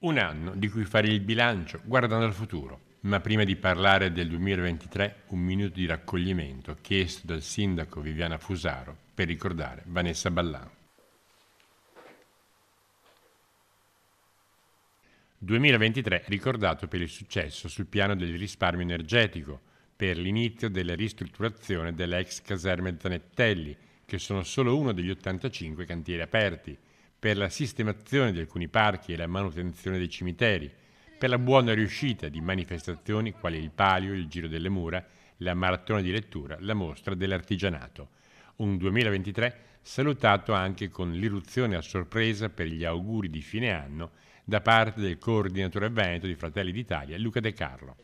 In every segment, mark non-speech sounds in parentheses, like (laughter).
Un anno di cui fare il bilancio guardando al futuro. Ma prima di parlare del 2023, un minuto di raccoglimento chiesto dal sindaco Viviana Fusaro per ricordare Vanessa Ballan. 2023 ricordato per il successo sul piano del risparmio energetico, per l'inizio della ristrutturazione delle ex caserme Zanettelli, che sono solo uno degli 85 cantieri aperti, per la sistemazione di alcuni parchi e la manutenzione dei cimiteri, per la buona riuscita di manifestazioni quali il Palio, il Giro delle Mura, la Maratona di Lettura, la Mostra dell'Artigianato. Un 2023 salutato anche con l'irruzione a sorpresa per gli auguri di fine anno da parte del coordinatore Veneto di Fratelli d'Italia, Luca De Carlo.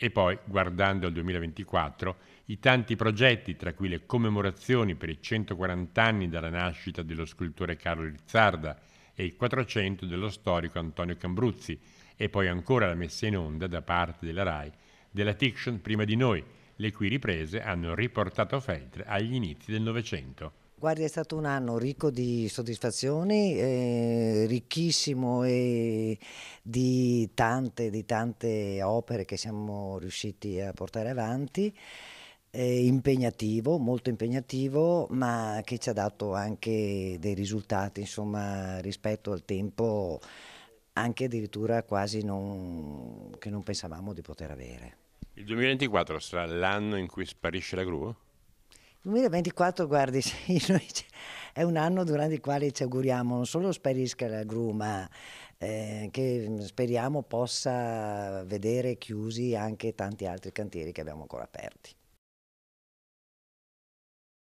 E poi, guardando al 2024, i tanti progetti, tra cui le commemorazioni per i 140 anni dalla nascita dello scultore Carlo Rizzarda e i 400 dello storico Antonio Cambruzzi, e poi ancora la messa in onda da parte della RAI della Tiction Prima di noi, le cui riprese hanno riportato Feltre agli inizi del Novecento. Guardi, è stato un anno ricco di soddisfazioni, eh, ricchissimo e di tante, di tante opere che siamo riusciti a portare avanti, eh, impegnativo, molto impegnativo, ma che ci ha dato anche dei risultati insomma, rispetto al tempo anche addirittura quasi non, che non pensavamo di poter avere. Il 2024 sarà l'anno in cui sparisce la gru? 2024, guardi, (laughs) è un anno durante il quale ci auguriamo non solo sperisca la gru, ma eh, che mm, speriamo possa vedere chiusi anche tanti altri cantieri che abbiamo ancora aperti.